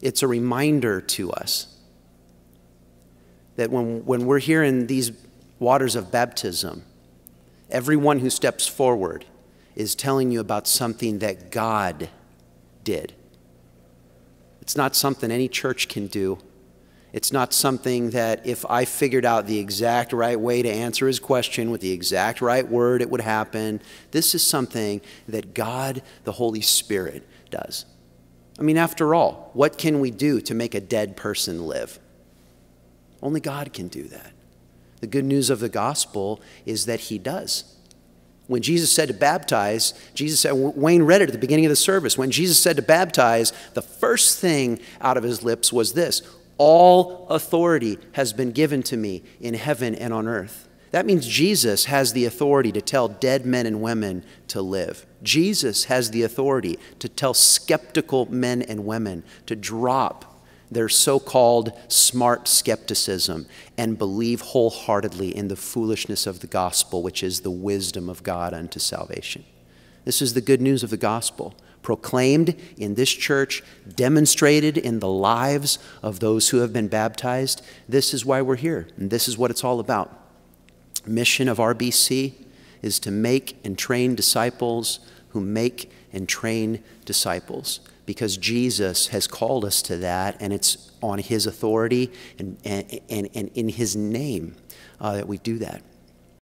It's a reminder to us that when, when we're here in these waters of baptism, everyone who steps forward is telling you about something that God did. It's not something any church can do. It's not something that if I figured out the exact right way to answer his question with the exact right word, it would happen. This is something that God, the Holy Spirit, does. I mean, after all, what can we do to make a dead person live? Only God can do that. The good news of the gospel is that He does. When Jesus said to baptize, Jesus said, Wayne read it at the beginning of the service. When Jesus said to baptize, the first thing out of his lips was this All authority has been given to me in heaven and on earth. That means Jesus has the authority to tell dead men and women to live. Jesus has the authority to tell skeptical men and women to drop their so called smart skepticism and believe wholeheartedly in the foolishness of the gospel, which is the wisdom of God unto salvation. This is the good news of the gospel, proclaimed in this church, demonstrated in the lives of those who have been baptized. This is why we're here, and this is what it's all about mission of RBC is to make and train disciples who make and train disciples because Jesus has called us to that and it's on his authority and, and, and, and in his name uh, that we do that.